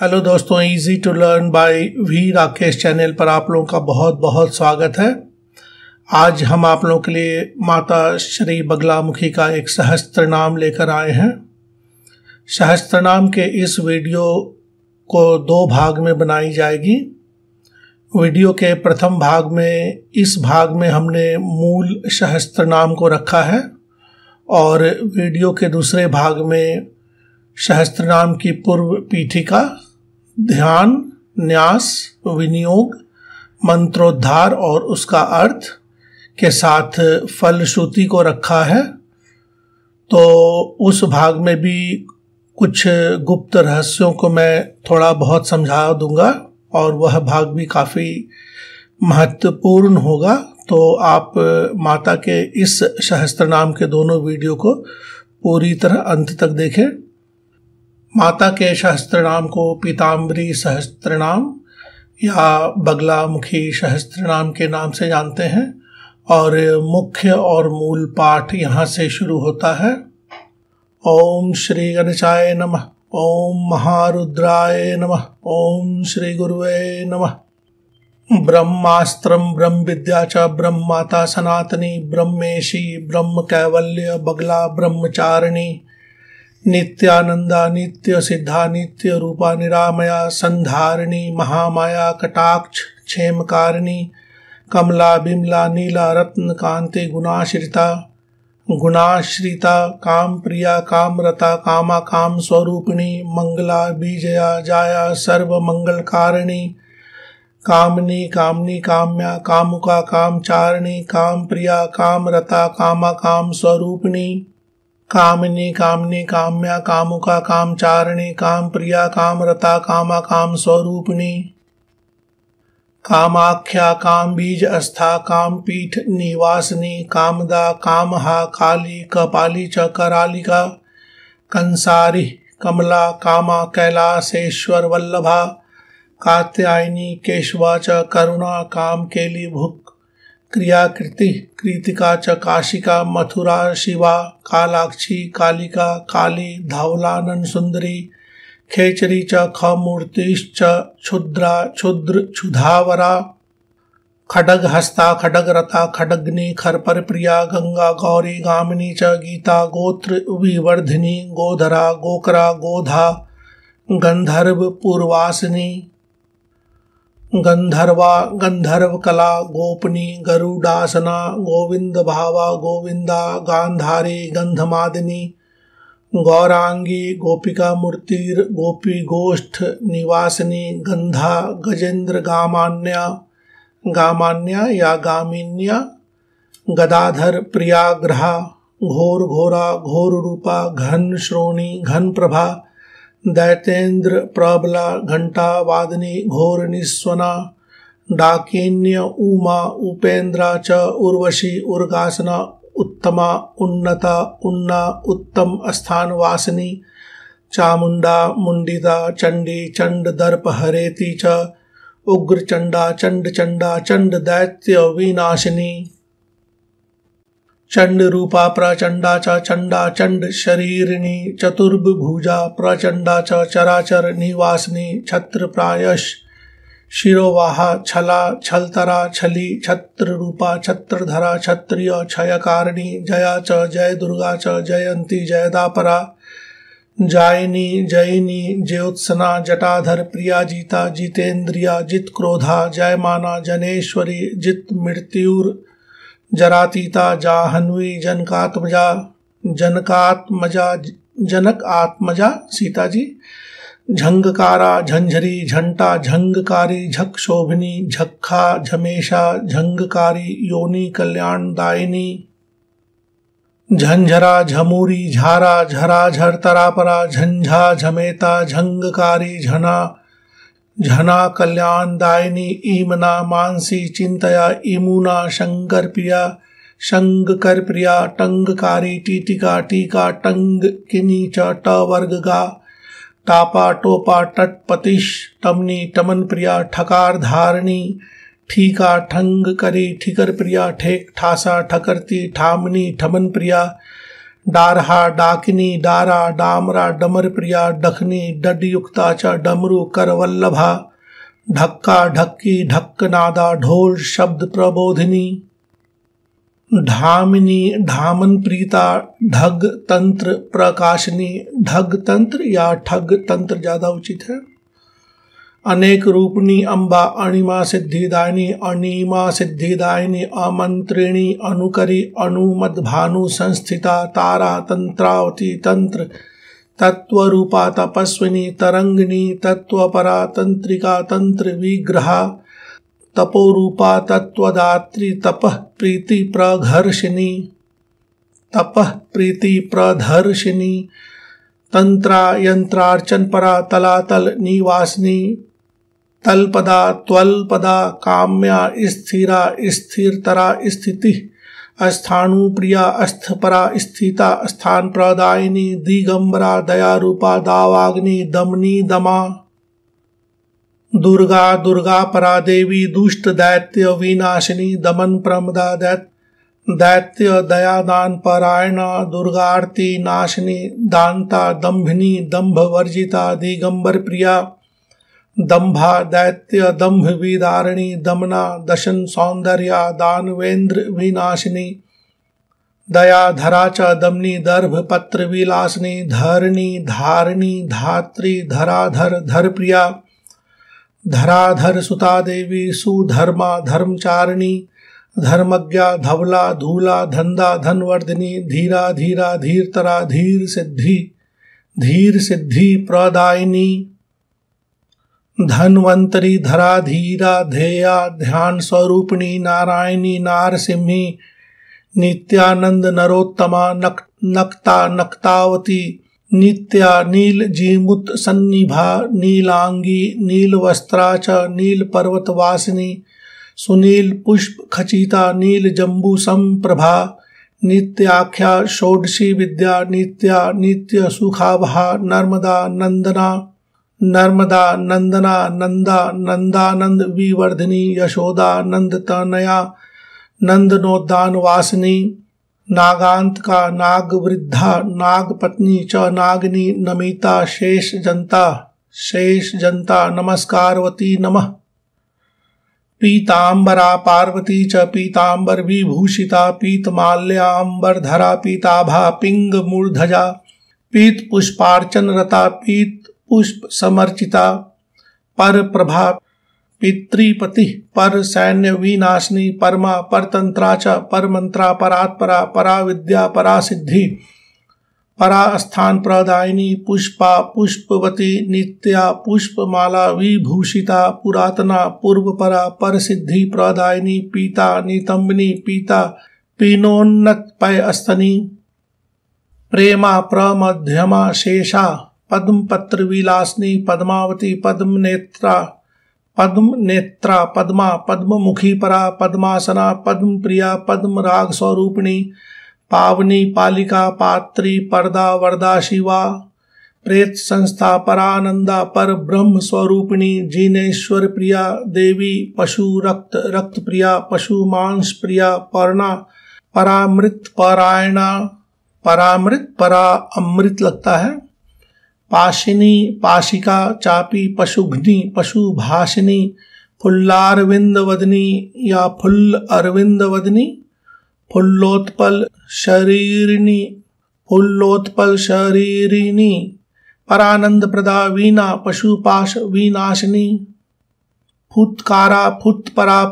hello दोस्तों easy to learn by V Rakesh channel पर आप लोगों का बहुत बहुत स्वागत है आज हम आप लोगों के लिए माता श्री बगलामुखी का एक सहस्त्र नाम लेकर आए हैं सहस्त्र नाम के इस वीडियो को दो भाग में बनाई जाएगी वीडियो के प्रथम भाग में इस भाग में हमने मूल सहस्त्र नाम को रखा है और वीडियो के दूसरे भाग में सहस्त्र नाम की पूर्व पीठिका ध्यान न्यास विनियोग मंत्रोद्धार और उसका अर्थ के साथ फलश्रुति को रखा है तो उस भाग में भी कुछ गुप्त रहस्यों को मैं थोड़ा बहुत समझा दूंगा और वह भाग भी काफ़ी महत्वपूर्ण होगा तो आप माता के इस सहस्त्र नाम के दोनों वीडियो को पूरी तरह अंत तक देखें माता के सहस्त्रनाम को पीताम्बरी सहस्त्रनाम या बगला सहस्त्र सहस्त्रनाम के नाम से जानते हैं और मुख्य और मूल पाठ यहाँ से शुरू होता है ओम श्री गणेशाय नमः ओम महारुद्राय नमः ओम श्री गुरुवे नमः ब्रह्मास्त्रम ब्रह्म विद्या च ब्रह्म माता सनातनी ब्रह्मेशी ब्रह्म कैवल्य बगला ब्रह्मचारिणी नित्यानंदा नित्य सिद्धा नित्य रूपा निरामया संधारिणी महामाया कटाक्ष क्षेमकारिणी कमला बिमला नीला रत्न कांति गुणाश्रिता गुणाश्रिता काम प्रिया कामरता कामा काम स्वरूपिणी मंगला बीजया जाया सर्व मंगल कारिणी कामनी कामनी काम्या कामुका कामचारिणी काम प्रिया कामरता कामा काम स्वरूपिणी कामिनी कामिनी काम्या कामुका काम चारिणी काम प्रिया काम रता कामा काम स्वरूपिणी कामाख्या काम बीज अस्था काम पीठ निवासनी कामदा कामहा काली कपाली च करालिका कंसारी कमला कामा कैलासेश्वर वल्लभा कात्यायनी केशवा च करुणा काम केली भुक् क्रियाकृति कृतिका काशिका मथुरा शिवा कालाक्षी कालिका काली धावलानन सुंदरी खेचरी च खमूर्तिश्च क्षुद्रा क्षुद्र क्षुधावरा खडग हस्ता खडग रता खडग्नि खरपर प्रिया गंगा गौरी गामिनी च गीता गोत्र विवर्धिनी गोधरा गोकरा गोधा गंधर्व पूर्वासिनी गंधर्वा गंधर्व कला गोपनी गरुडासना गोविंद भावा गोविंदा गांधारी गंधमादिनी गौरांगी गोपिका मूर्तिर गोपी गोष्ठ निवासिनी गंधा गजेंद्र गामान्या गामान्या या गामिन्या गदाधर प्रियाग्रहा घोर घोरा घोर रूपा घन श्रोणी घन प्रभा दैतेन्द्र प्रबला घंटा वादनी घोर निस्वना डाकिन्य उमा उपेन्द्रा च उर्वशी उर्गासना उत्तमा उन्नता उन्ना उत्तम स्थान वासनी चामुंडा मुंडिता चंडी चंड दर्प हरेती च उग्रचंडा चंड चंडा चंड दैत्य विनाशिनी चंड रूपा प्रचंडा च चंडा चंड शरीरिणी चतुर्भुजा प्रचंडा च चराचर निवासनी छत्र प्रायश शिरोवाहा छला छलतरा छली छत्र रूपा छत्रधरा क्षत्रिय क्षयकारिणी जया च जय दुर्गा च जयंती जयदापरा जायिनी जयिनी ज्योत्सना जटाधर प्रिया जीता जितेन्द्रिया जित क्रोधा जयमाना जनेश्वरी जित मृत्युर जरातीता जा हनुई जनकात्मजा जनकात्मजा जनक आत्मजा सीता जी झंगकारा झंझरी झंटा झंगकारी झक शोभिनी झक्खा झमेशा झंगकारी योनि कल्याणदायिनी झंझरा झमूरी झारा झरा झरतरापरा झंझा झमेता झंगकारी झना झना दायनी ईमना मानसी चिंतया इमुना शंकर प्रिया कर प्रिया कारी टीटिका टीका टंग किनी च ट वर्ग गा टापा टोपा पतिश टमनी टमन प्रिया ठकार धारणी ठीका ठंग करी ठिकर प्रिया ठेक ठासा ठकरती ठामनी ठमन प्रिया डारहा डाकिनी डारा डामरा प्रिया डखनी डडयुक्ताचा डमरू करवल्लभा ढक्का ढक्की ढक्कनादा ढोल शब्द प्रबोधिनी ढामिनी ढामन प्रीता ढग तंत्र प्रकाशनी ढग तंत्र या ठग तंत्र ज़्यादा उचित है अनेक रूपनी अंबा अणिमा सिद्धिदायिनी अणिमा सिद्धिदायिनी अमंत्रिणी अनुकरी अनुमद भानु संस्थिता तारा तंत्रावती तंत्र रूपा तपस्विनी तरंगिणी तत्वपरा तंत्रिका तंत्र विग्रहा तपोरूपा तत्वदात्री तप प्रीति प्रघर्षिणी तप प्रीति प्रधर्षिणी तंत्रा यंत्रार्चन परा तलातल निवासिनी तलपदा त्वलपदा काम्या स्थिरा स्थिरतरा स्थिति प्रिया अस्थपरा स्थिता स्थान प्रदायिनी दिगंबरा दयारूपा दावाग्नि दमनी दमा दुर्गा दुर्गा परा देवी दुष्ट दैत्य विनाशिनी दमन प्रमदा दैत्य दैत्य दयादान परायणा दुर्गार्ति नाशिनी दानता दंभिनी दंभवर्जिता दिगंबर प्रिया दंभा दैत्य दम्भ विदारिणी दमना दशन सौंदर्या दानवेंद्र विनाशिनी दयाधरा च दमनी दर्भ पत्र विलासनी धरणी धारिणी धात्री धराधर धर प्रिया धराधर सुता देवी सुधर्मा धर्मचारिणी धर्मज्ञा धवला धूला धंदा धनवर्धिनी धीरा धीरा धीरतरा धीर सिद्धि धीर सिद्धि प्रदायिनी धनवंतरी धराधीरा ध्येया ध्यान स्वरूपिणी नारायणी सिंही नित्यानंद नरोत्तमा नक नक्ता नक्तावती नित्या नील जीमुत सन्निभा नीलांगी नील वस्त्रा च नील पर्वत वासिनी सुनील पुष्प खचिता नील जम्बू संप्रभा नित्याख्या षोडशी विद्या नित्या नित्य सुखाभा नर्मदा नंदना नर्मदा नंदना नंदा नंदानंद विवर्धिनी यशोदा नंद तनया नंदनोदान नागांत का नाग वृद्धा नाग पत्नी च नागनी नमिता शेष जनता शेष जनता नमस्कारवती नमः पीतांबरा पार्वती च पीतांबर विभूषिता पीतमाल्यांबरधरा पीताभा पिंग मूर्धजा पीत पुष्पार्चन रता पीत पुष्प समर्चिता पर प्रभा पितृपति पर सैन्य विनाशनी परमा परतंत्रा च परमंत्रा परात्परा परा विद्या परा सिद्धि परा स्थान प्रदायिनी पुष्पा पुष्पवती नित्या पुष्पमाला विभूषिता पुरातना पूर्वपरा सिद्धि प्रदायिनी पीता नितंबिनी पीता पीनोन्नत पय अस्तनी प्रेमा प्रमध्यमा शेषा पद्म पत्र विलासनी पद्मावती पद्म नेत्रा पद्म नेत्रा पद्मा पद्म मुखी परा पद्मासना पद्म प्रिया पद्म राग स्वरूपिणी पावनी पालिका पात्री पर्दा वरदा शिवा प्रेत संस्था परानंदा पर ब्रह्म स्वरूपिणी जीनेश्वर प्रिया देवी पशु रक्त रक्त प्रिया पशु मांस प्रिया परना परामृत परायणा परामृत परा अमृत लगता है पाशिनी पाशिका चापी पशुघ्नि पशुभाषिनी फुल्लारविंद वदनी या फुल अरविंद वदनी फुल्लोत्पल शरीरिणी फुल्लोत्पल शरीरिणी परानंद प्रदा वीणा पशुपाश विनाशिनी फुत्कारा फुत्परा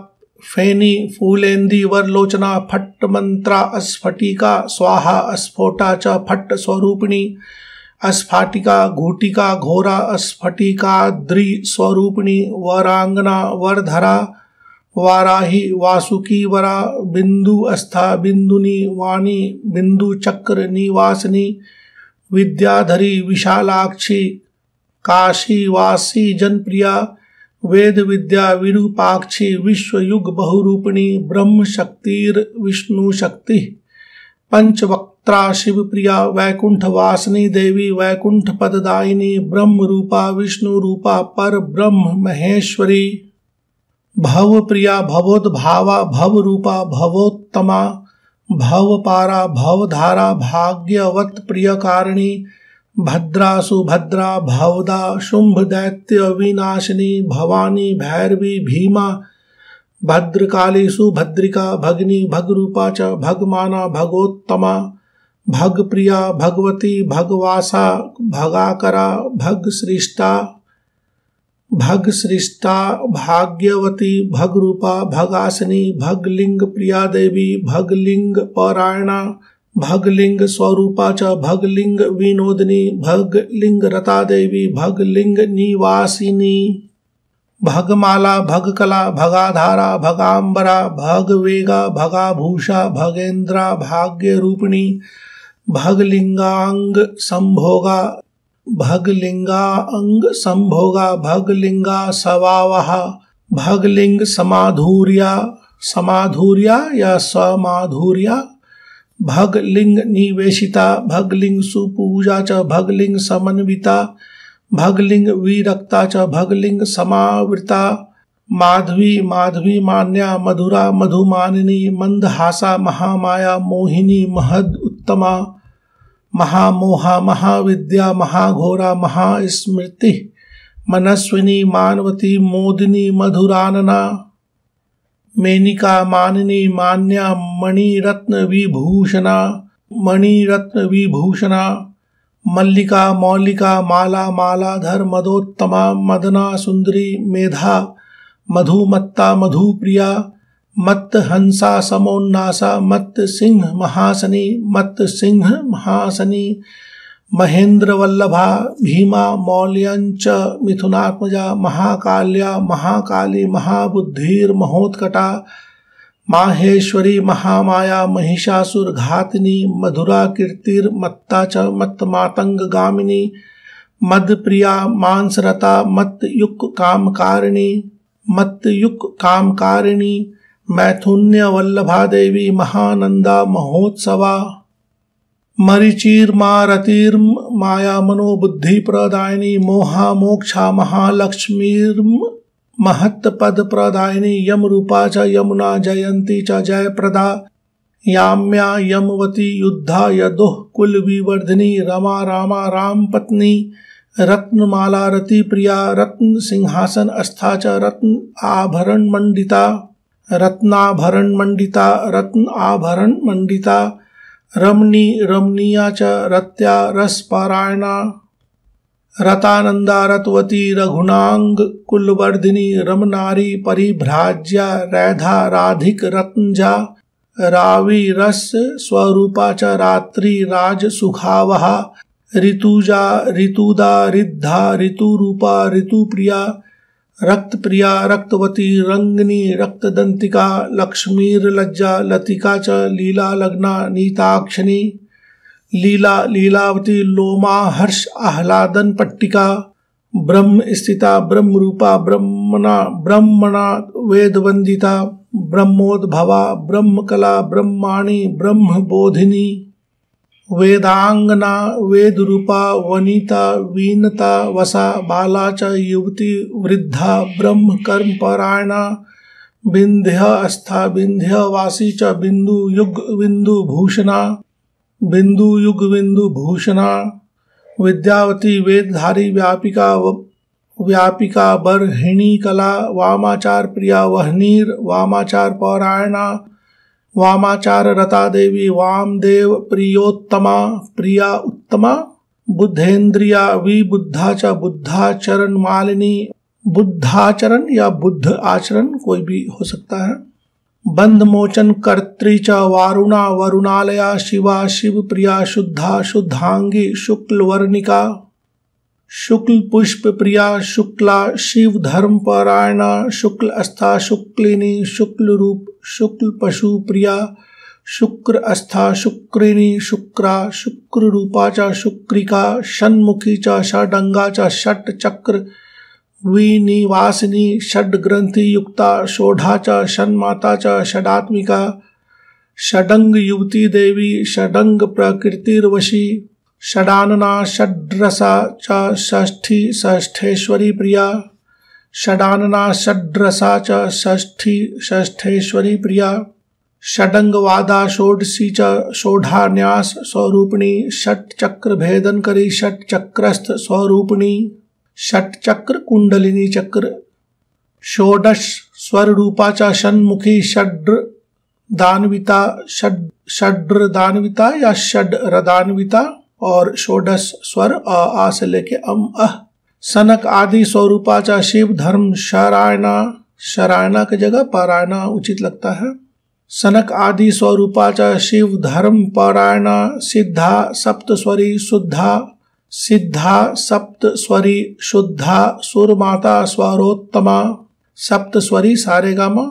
फेनी फूलेन्दी वरलोचना फट्ट मंत्रा अस्फटिका स्वाहा अस्फोटा च फट्ट स्वरूपिणी अस्फाटिका घूटिका घोरा अस्फटिका द्रि स्वरूपिणी वरांगना वरधरा वाराही वासुकी वरा बिंदु अस्था बिंदुनी वाणी बिंदु चक्र निवासिनी विद्याधरी विशालाक्षी काशी वासी जनप्रिया वेद विद्या विरूपाक्षी विश्वयुग बहुरूपिणी ब्रह्म शक्तिर विष्णु शक्ति पंचवक्त त्रा शिव प्रिया वैकुंठ वासनी देवी वैकुंठ पददायिनी ब्रह्म रूपा विष्णु रूपा पर ब्रह्म महेश्वरी भव प्रिया भवोद्भावा भव रूपा भवोत्तमा भव पारा भवधारा भाग्यवत प्रिय कारिणी भद्रा सुभद्रा भवदा शुंभ दैत्य विनाशिनी भवानी भैरवी भीमा भद्रकाली सुभद्रिका भगनी भगरूपा च भगमाना भगोत्तमा भग प्रिया भगवती भगवासा भगाकरा भग सृष्टा भग सृष्टा भाग्यवती भगरूपा भगासनी भगलिंग प्रिया देवी भगलिंग परायणा भगलिंग स्वरूपा च भगलिंग विनोदनी भगलिंग रता देवी भगलिंग निवासिनी भगमाला भगकला भगाधारा भगाम्बरा भगवेगा भगाभूषा भगेन्द्रा भाग्य रूपिणी भगलिंगांग संभोगा भगलिंगा अंग संभोगा भगलिंगा सवावहा भगलिंग समाधुर्या समाधुर्या या समाधुर्या भगलिंग निवेशिता भगलिंग सुपूजा च भगलिंग समन्विता भगलिंग विरक्ता च भगलिंग समावृता माधवी माधवी मान्या मधुरा मधुमानिनी मंदहासा महामाया मोहिनी महद उत्तमा महामोहा महाविद्या महाघोरा महास्मृति मनस्विनी मानवती मोदिनी मधुरानना मेनिका मानिनी मान्या मणिरत्न विभूषणा मणिरत्न विभूषणा मल्लिका मौलिका माला मालाधर मदोत्तमा मदना सुंदरी मेधा मधुमत्ता मधुप्रिया मत हंसा समोन्नासा मत सिंह महासनी मत सिंह महासनी महेंद्र वल्लभा भीमा मौल्यंच मिथुनात्मजा महाकाल्या महाकाली महाबुद्धिर्महोत्कटा माहेश्वरी महामाया महिषासुर घातिनी मधुरा मत्ता च मातंग गामिनी मद प्रिया मांसरता मत युक कामकारिणी मत युक कामकारिणी मैथुन्य वल्लभा देवी महानंदा महोत्सवा मरीचीर मारतीर माया मनोबुद्धि प्रदायिनी मोहा मोक्षा महालक्ष्मीर्म महत् पद प्रदायिनी यम रूपा च यमुना जयंती च जय प्रदा याम्या यमवती युद्धा यदुः कुल विवर्धिनी रमा रामा राम पत्नी रत्नमाला रति प्रिया रत्न सिंहासन अस्था च रत्न आभरण मंडिता रत्नाभरण मंडिता रत्न आभरण मंडिता रमणी रमणीया च रत्या रसपारायणा रतानंदा रतवती रघुनांग कुलवर्धिनी रमनारी परिभ्राज्या रैधा राधिक रत्नजा रावी रस स्वरूपा च रात्रि राज सुखावहा ऋतुजा ऋतुदा रिद्धा ऋतुरूपा ऋतुप्रिया रक्त प्रिया रक्तवती रंगनी दंतिका लक्ष्मीर लज्जा लतिका च लीला लग्ना नीताक्षनी लीला लीलावती लोमा हर्ष आह्लादन पट्टिका ब्रह्म स्थिता ब्रह्म रूपा ब्रह्मणा ब्रह्मणा वेदवंदिता ब्रह्मोद्भवा ब्रह्मकला ब्रह्माणी ब्रह्मबोधिनी वेदांगना रूपा वनिता वीनता वसा बाला च युवती वृद्धा ब्रह्म कर्म परायण बिंध्य अस्था बिंध्य वासी च बिंदु युग बिंदु भूषणा बिंदु युग बिंदु भूषणा विद्यावती वेदधारी व्यापिका व्यापिका बर्हिणी कला वामाचार प्रिया वहनीर वामाचार पौराणा वामाचार रता देवी देव प्रियोत्तमा प्रिया उत्तमा बुद्धेन्द्रिया विबुद्धा च बुद्धाचरण मालिनी बुद्धाचरण या बुद्ध आचरण कोई भी हो सकता है बंध मोचन कर्त्री च वारुणा वरुणालया शिवा शिव प्रिया शुद्धा शुद्धांगी शुक्ल वर्णिका शुक्ल पुष्प प्रिया शुक्ला शिव धर्म पारायणा शुक्ल अस्था शुक्लिनी शुक्ल रूप शुक्ल पशु प्रिया शुक्र अस्था शुक्रिणी शुक्रा शुक्र रूपा च शुक्रिका षण्मुखी च षडंगा च षट चक्र विनिवासिनी षड ग्रंथि युक्ता शोढ़ा च षण्माता च षडात्मिका षडंग युवती देवी षडंग प्रकृतिर्वशी षडानना षड्रसा च षष्ठी षष्ठेश्वरी प्रिया षडानना षड्रसा च षष्ठी षष्ठेश्वरी प्रिया षडंगवादा षोडशी च स्वरूपिणी षट्चक्र भेदन करी षट्चक्रस्थ स्वरूपिणी षट्चक्र कुंडलिनी चक्र षोडश स्वर रूपा च षण्मुखी षड्र दानविता षड्र दानविता या षड्र दानविता और षोडश स्वर अ आ से लेके अम अह सनक आदि स्वरूपाचा शिव धर्म शरायणा शरायणा की जगह पारायणा उचित लगता है सनक आदि स्वरूपाचा शिव धर्म पारायणा सिद्धा सप्तस्वरी शुद्धा सिद्धा सप्तस्वरी शुद्धा सुरमाता स्वरोत्तमा सप्तस्वरी गामा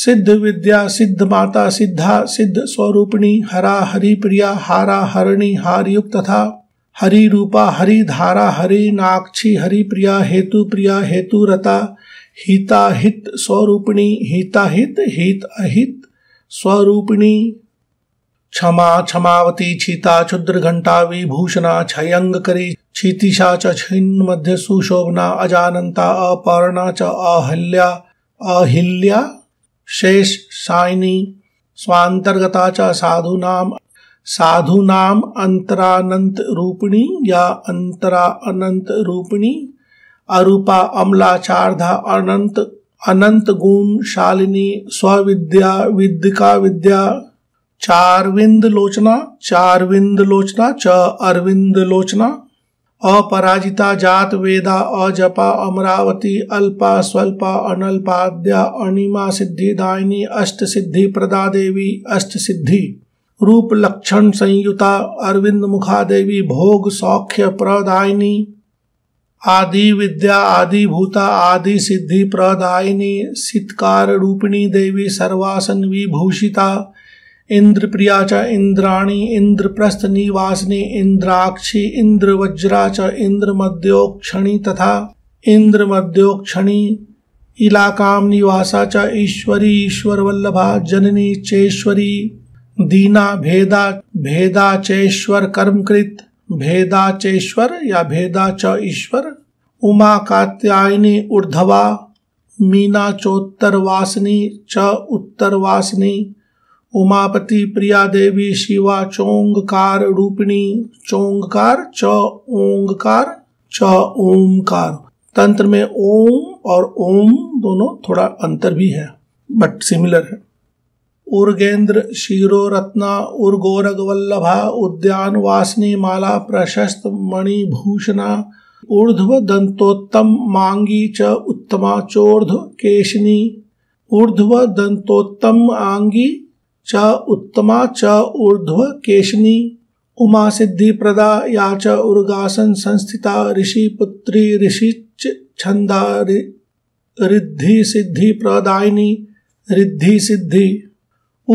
सिद्ध विद्या सिद्ध माता सिद्धा सिद्ध स्वरूपिणी हरा हरि प्रिया हारा हरणी हारयुक्त तथा हरि रूपा हरि धारा हरि नाक्षी हरि प्रिया हेतु प्रिया हेतु रता हिता हित स्वरूपिणी हिता हित हित अहित स्वरूपिणी क्षमा क्षमावती क्षीता क्षुद्र घंटा विभूषणा करी क्षितिशा छिन्न मध्य सुशोभना अजानंता अपर्णा च अहल्या अहिल्या शेष सायनी स्वांतर्गता च साधुनाम साधुनाम अंतरानंत रूपिणी या अंतरा अनंत रूपिणी अरूपा अम्लाचार्धा अनंत अनंत गुण शालिनी स्विद्या विद्यिका विद्या चारविंद लोचना चारविंद लोचना च अरविंद लोचना अपराजिता जात वेदा अजपा अमरावती अल्पा स्वल्पा अनल्पाद्या अनिमा सिद्धिदायिनी अष्ट सिद्धि प्रदा देवी अष्ट सिद्धि रूप लक्षण संयुता अरविंद मुखा देवी भोग सौख्य प्रदायिनी आदि विद्या आदि भूता आदि सिद्धि प्रदायिनी सित्कार रूपिणी देवी सर्वासन विभूषिता इंद्र प्रिया च इंद्राणी इंद्र प्रस्थ निवासिनी इंद्राक्षी इंद्र वज्रा च मध्योक्षणी तथा मध्योक्षणी इलाकाम निवासा च ईश्वरी ईश्वर वल्लभा जननी चेश्वरी दीना भेदा भेदा चेश्वर कर्मकृत भेदा चेश्वर या भेदा च ईश्वर उमा कात्यायनी ऊर्धवा मीना चोत्तरवासिनी च उत्तरवासिनी उमापति प्रिया देवी शिवा चोंगकार रूपिणी चोंगकार च ओंकार च ओंकार तंत्र में ओम और ओम दोनों थोड़ा अंतर भी है बट सिमिलर है उर्गेंद्र शिरो रत्ना उर्गोरग वल्लभा उद्यान वासनी माला प्रशस्त मणिभूषणा ऊर्ध्व दंतोत्तम मांगी च उत्तमा चोर्ध केशनी ऊर्ध्व दंतोत्तम आंगी च उत्तमा च ऊर्ध्व केशनी उमा प्रदा या च उर्गासन संस्थिता ऋषिपुत्री ऋषि छंदा रिद्धि सिद्धि प्रदायिनी रिद्धि सिद्धि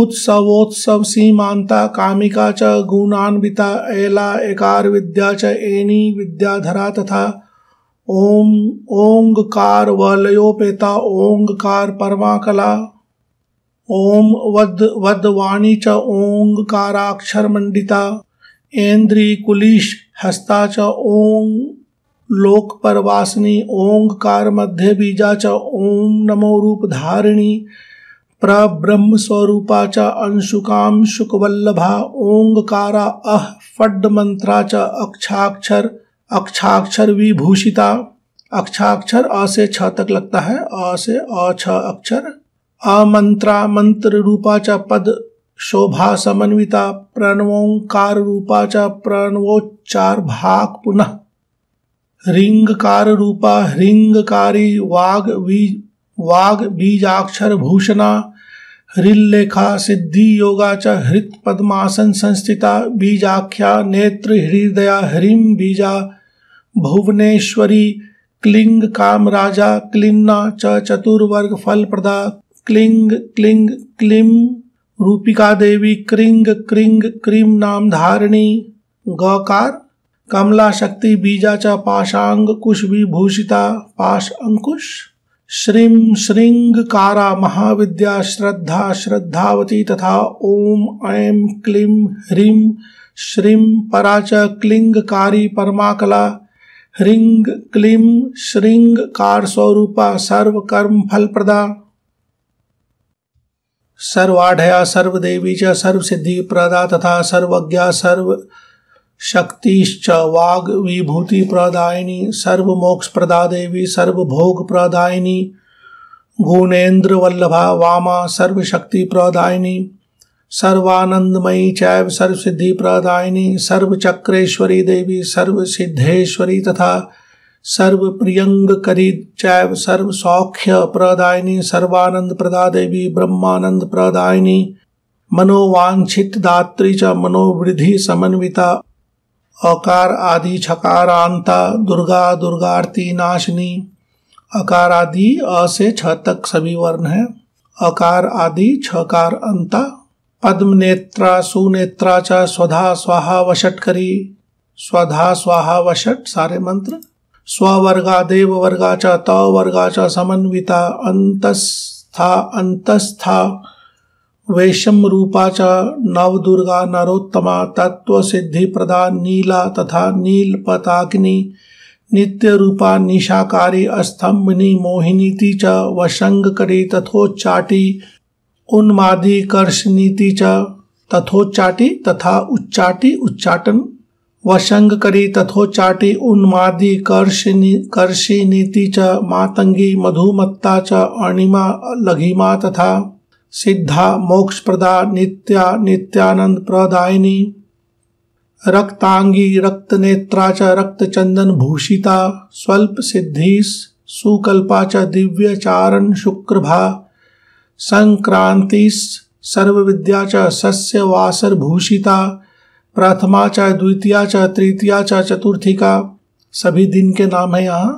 उत्सवोत्सव सीमांता कामिका च गुणान्विता एला एकार विद्या च एनी विद्याधरा तथा ओम ओंकार वलयोपेता ओंकार परमा कला ओम वद वाणी च ओङ्काराक्षरमण्डिता कुलीश हस्ता च ओं लोकपरवासिनी ओंकार मध्य बीजा च ओं नमो प्रब्रह्म स्वरूपा च अंशुकाम शुकवल्लभा ओंकारा अह फड मंत्रा च अक्षाक्षर अक्षाक्षर विभूषिता अक्षाक्षर अ से छ तक लगता है अ से अ छ अक्षर आमंत्रा मंत्र रूपा च पद शोभा समन्विता प्रणवोंकार रूपा च प्रणवोच्चार भाग पुनः रिंगकार रूपा रिंगकारी वाग वी वाग बीजाक्षर भूषणा हृल्लेखा सिद्धि योगा च हृत पद्मासन संस्थिता बीजाख्या नेत्र हृदया ह्रीं बीजा भुवनेश्वरी क्लिंग कामराजा क्लिन्ना च चतुर्वर्ग फल प्रदा क्लिंग क्लिंग क्लिम रूपिका देवी क्रिंग क्रिंग क्रीम नाम धारिणी गकार कमला शक्ति बीजा च पाशांग कुश विभूषिता पाश अंकुश श्रीं श्रींग कारा महाविद्या श्रद्धा श्रद्धावती तथा ओम ऐं क्लीं ह्रीं श्रीं परा च क्लिंग कारी परमाकला ह्रीं क्लीं श्रृंग कार स्वरूपा सर्वकर्म फलप्रदा सर्वाढ़या सर्वदेवी च सिद्धि प्रदा तथा सर्वज्ञा सर्व शक्तिश्च वाग विभूति प्रदायिनी सर्वोक्ष प्रदा देवी सर्वोग प्रदायिनी गुणेन्द्र वल्लभा वामा सर्वशक्ति प्रदायिनी सर्वानंदमयी चैव सिद्धि प्रदायिनी सर्वचक्रेश्वरी देवी सिद्धेश्वरी तथा सर्व प्रियंग करी चैव सर्व सौख्य प्रदाय सर्वानंद प्रदा देवी ब्रह्मानंद प्रदायिनी मनोवांछित दात्री च मनोवृद्धि समन्विता अकार आदि छकारांता दुर्गा दुर्गार्ती नाशनी अकार आदि अ से छ तक सभी वर्ण है अकार आदि छकार अंता पद्म नेत्रा सुनेत्रा च स्वधा स्वाहा वशट करी स्वधा स्वाहा वशट सारे मंत्र स्ववर्गा देववर्गा च तवर्गा च समन्विता अंतस्था अंतस्था वैशम रूपा च नवदुर्गा नरोत्तमा तत्व सिद्धि प्रदा नीला तथा नीलपताग्नि नित्य रूपा निशाकारी अस्तंभिनी मोहिनीति च करी तथोच्चाटी उन्मादी कर्षनीति च तथोच्चाटी तथा उच्चाटी उच्चाटन वशंग करी तथोचाटी उन्मादी कर्षी नीति च मातंगी मधुमत्ता च अणिमा लघिमा तथा सिद्धा प्रदा नित्या नित्यानंद प्रदायिनी रक्तांगी नेत्रा च रक्तचंदन भूषिता स्वल्प सिद्धीस सुकल्पा च दिव्यचारण शुक्रभा संक्रांतिस विद्या च वासर भूषिता प्रथमा चाहे द्वितीया चाहे तृतीया चाहे चतुर्थी का सभी दिन के नाम है यहाँ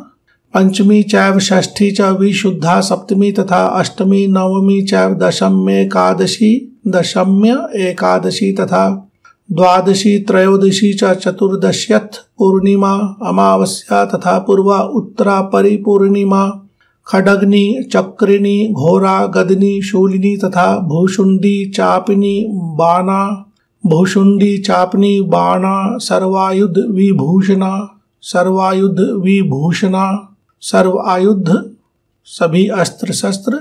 पंचमी चैव षष्ठी च विशुद्धा सप्तमी तथा अष्टमी नवमी चैव दशम्य एकादशी दशम्य एकादशी तथा द्वादशी त्रयोदशी च चतुर्दश्यथ पूर्णिमा अमावस्या तथा पूर्वा उत्तरा परिपूर्णिमा खडग्नी चक्रिणी घोरा गदनी शूलिनी तथा भूषुंडी चापिनी बाना भुषुंडी चापनी बाणा सर्वायुध विभूषणा सर्वायुध विभूषणा आयुध सभी अस्त्र शस्त्र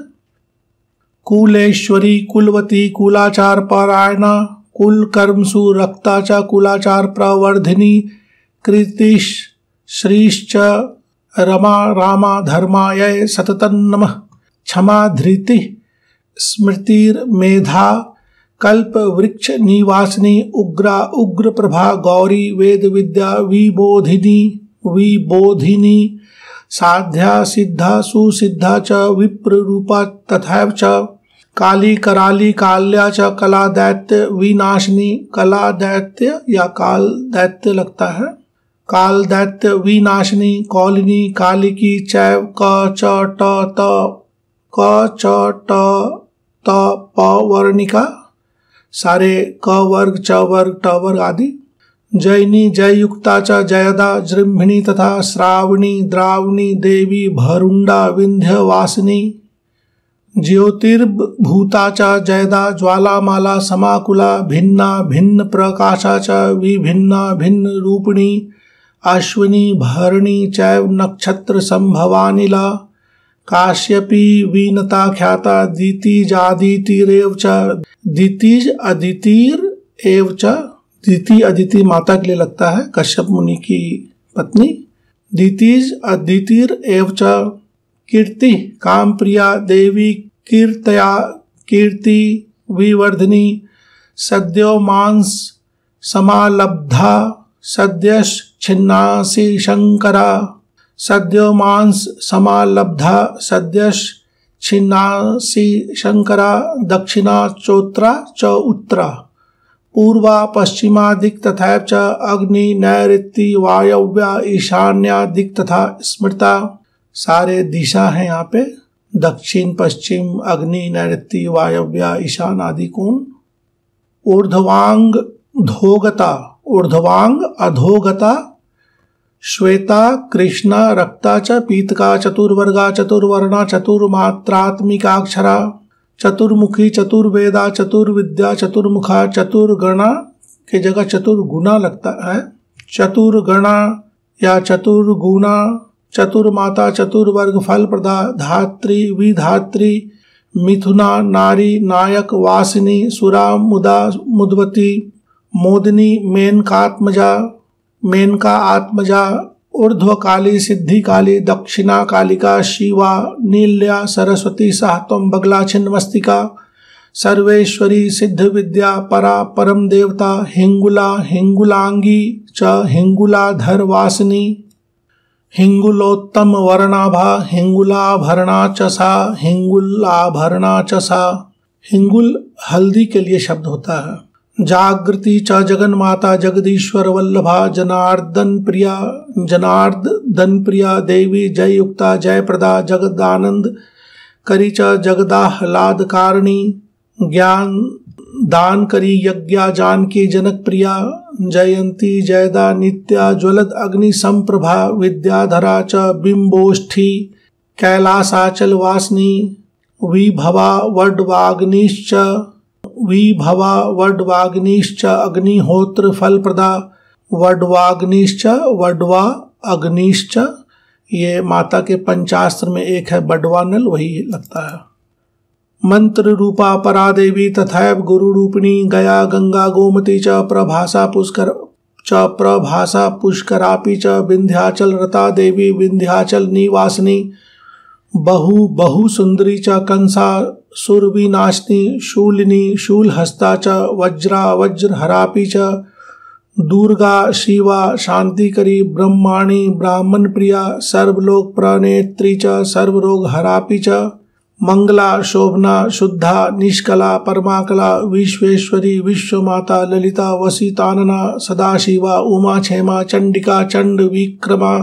कुलेश्वरी कुलवती कुलाचार पारायणा कुल कर्मसु रक्ताचा कुलाचार प्रवर्धिनी कृतिश श्रीश्च रमा रामा धर्माय सततन्नम क्षमा धृति स्मृतिर्मेधा कल्प वृक्ष निवासिनी उग्रा उग्र प्रभा गौरी वेद विद्या विबोधिनी विबोधिनी साध्या सिद्धा सुसिद्धा च विप्र रूपा तथा च काली कराली काल्या च कला दैत्य विनाशिनी कला दैत्य या काल दैत्य लगता है काल दैत्य विनाशिनी कौलिनी कालिकी चैव क च ट त क च ट त प वर्णिका सारे क वर्ग च वर्ग ट वर्ग आदि जैनी जययुक्ता च जयदा जृंभिणी तथा श्रावणी द्रावणी देवी भरुंडा विंध्य वासिनी ज्योतिर्भूता च जयदा ज्वालामाला समाकुला भिन्ना भिन्न प्रकाशा च विभिन्ना भिन्न रूपिणी अश्विनी भरणी चैव नक्षत्र संभवानिला काश्यपी वीनता ख्याता दीति जादीतिरेव च दीतिज अदितिर एव च दीति अदिति माता के लिए लगता है कश्यप मुनि की पत्नी दीतिज अदितिर एव च कीर्ति काम प्रिया देवी कीर्तया कीर्ति विवर्धनी सद्यो मांस समालब्धा सद्यश छिन्नासी शंकरा सद्यो मांस समालब्धा सद्य छिन्नासी शंकरा दक्षिणा चोत्रा च उत्तरा पूर्वा पश्चिमादिक तथा च अग्नि नैत्ति वायव्या ईशान्यादिक तथा स्मृता सारे दिशा हैं यहाँ पे दक्षिण पश्चिम अग्नि नैत्ति वायव्या ईशान आदि कोण ऊर्ध्वांग धोगता ऊर्ध्वांग अधोगता श्वेता कृष्णा रक्ता च पीतका चतुर्वर्गा चतुर्वर्णा चतुर्मात्रात्मिकाक्षरा चतुर्मुखी चतुर्वेदा चतुर्विद्या चतुर्मुखा चतुर्गणा के जगह चतुर्गुणा लगता है चतुर्गणा या चतुर्गुणा चतुर्माता चतुर्वर्ग फल प्रदा धात्री विधात्री मिथुना नारी नायक वासिनी सुरा मुदा मुदवती मोदिनी मेनकात्मजा मेनका आत्मजा ऊर्ध्व काली सिद्धि काली दक्षिणा कालिका शिवा नील्या सरस्वती सहतम बगला छिन्नमस्तिका सर्वेश्वरी सिद्ध विद्या परा परम देवता हिंगुला हिंगुलांगी च हिंगुलाधर धरवासिनी हिंगुलोत्तम वर्णाभा हिंगुलाभरणा च सा हिंगुलाभरणा चसा हिंगुल हल्दी के लिए शब्द होता है जागृति च जगन्माता जगदीश्वर वल्लभा जनार्दन प्रिया जनार्दन प्रिया देवी जय युक्ता जय प्रदा जगदानंद करी च जगदाहलाद कारणी ज्ञान दान करी यज्ञा जानकी जनक प्रिया जयंती जयदा नित्या ज्वलद अग्नि संप्रभा विद्याधरा च बिंबोष्ठी कैलासाचल वासनी विभवा वडवाग्निश्च विभवा वडवाग्निश्च अग्निहोत्र फल प्रदा वड्वाग्निश्च वडवा अग्निश्च ये माता के पंचास्त्र में एक है बडवा नल वही लगता है मंत्र रूपा परा देवी तथा गुरु रूपिणी गया गंगा गोमती च प्रभाषा पुष्कर च प्रभाषा पुष्करापि च विंध्याचल रता देवी विंध्याचल निवासिनी बहु बहु सुंदरी च कंसा सुरभिनाशनी शूलिनी शूलहस्ता च वज्रा वज्रहरापि च दुर्गा शिवा शांतिकरी ब्रह्माणी ब्राह्मण प्रिया सर्वलोक प्रणेत्री च सर्वरोगहरापि च मंगला शोभना शुद्धा निष्कला परमाकला विश्वेश्वरी विश्वमाता ललिता वसीतानना सदाशिवा उमा क्षेमा चंडिका चंड विक्रमा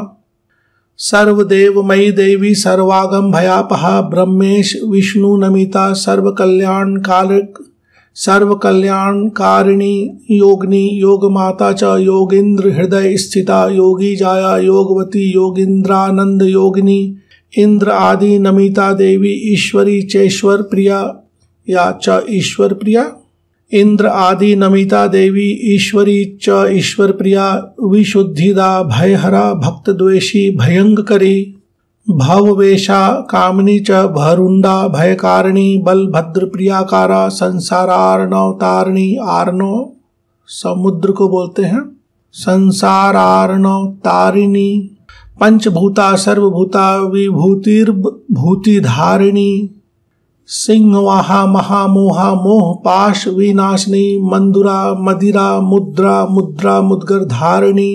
मई देवी सर्वागम भयापहा ब्रह्मेश विष्णु नमिता कल्याण कारक सर्व कल्याणकारिणी योगिनी माता च योगिंद्र हृदय स्थिता योगी जाया योगवती योगिंद्रानंद योगिनी इंद्र आदि नमिता देवी ईश्वरी चेश्वर प्रिया या च ईश्वर प्रिया इंद्र आदि नमिता देवी ईश्वरी च ईश्वर प्रिया विशुद्धिदा भयहरा भक्त द्वेषी भयंकरी भाववेशा कामनी च भरुंडा भयकारिणी बल भद्र प्रियाकारा संसारणवतारिणी आर्ण समुद्र को बोलते हैं संसारारणव तारिणी पंचभूता सर्वभूता विभूतिर्भूतिधारिणी सिंहवाहा महामोहा मोह पाश विनाशनी मंदुरा मदिरा मुद्रा मुद्रा मुद्गर धारिणी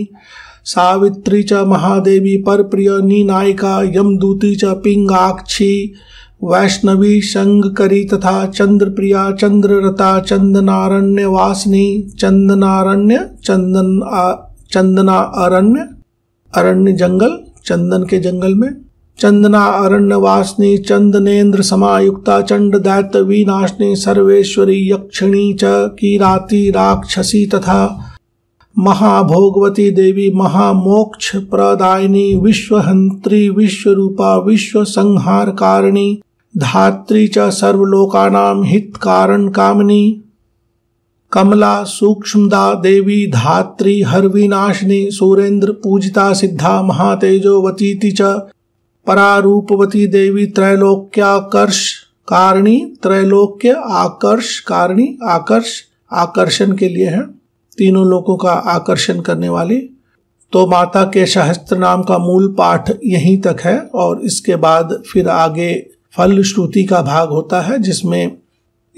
सावित्री च महादेवी परप्रिय नीनायिका यमदूती च पिंगाक्षी वैष्णवी शंकरी तथा चंद्रप्रिया चंद्ररता चंदनारण्य वासनी चंदनारण्य चंदन चंदना अरण्य अरण्य जंगल चंदन के जंगल में चंदना अरण्यवासिनी चंदनेन्द्र समायुक्ता चंड दैत्य विनाशनी सर्वेश्वरी यक्षिणी च कीराती राक्षसी तथा महाभोगवती देवी महामोक्ष प्रदायिनी विश्वहंत्री विश्वरूपा विश्वसंहारकारिणी धात्री च हित कारण कामिनी कमला सूक्ष्मदा देवी धात्री हरविनाशिनी सूरेन्द्र पूजिता सिद्धा महातेजोवती च परारूपवती देवी त्रैलोक्याकर्ष कारणी त्रैलोक्य आकर्ष कारणी आकर्ष आकर्षण के लिए है तीनों लोगों का आकर्षण करने वाली तो माता के सहस्त्र नाम का मूल पाठ यहीं तक है और इसके बाद फिर आगे फल श्रुति का भाग होता है जिसमें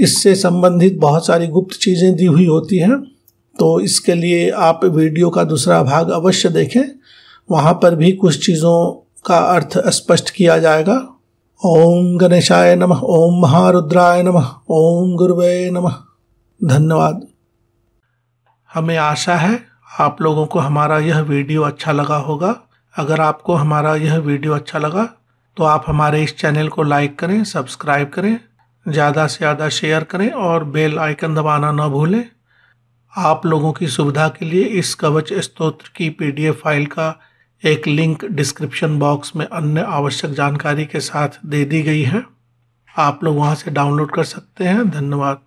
इससे संबंधित बहुत सारी गुप्त चीज़ें दी हुई होती हैं तो इसके लिए आप वीडियो का दूसरा भाग अवश्य देखें वहाँ पर भी कुछ चीज़ों का अर्थ स्पष्ट किया जाएगा ओम गणेशाय नमः ओम महारुद्राय नमः ओम गुरुवे नमः धन्यवाद हमें आशा है आप लोगों को हमारा यह वीडियो अच्छा लगा होगा अगर आपको हमारा यह वीडियो अच्छा लगा तो आप हमारे इस चैनल को लाइक करें सब्सक्राइब करें ज़्यादा से ज़्यादा शेयर करें और बेल आइकन दबाना ना भूलें आप लोगों की सुविधा के लिए इस कवच स्त्रोत्र की पीडीएफ फाइल का एक लिंक डिस्क्रिप्शन बॉक्स में अन्य आवश्यक जानकारी के साथ दे दी गई है आप लोग वहाँ से डाउनलोड कर सकते हैं धन्यवाद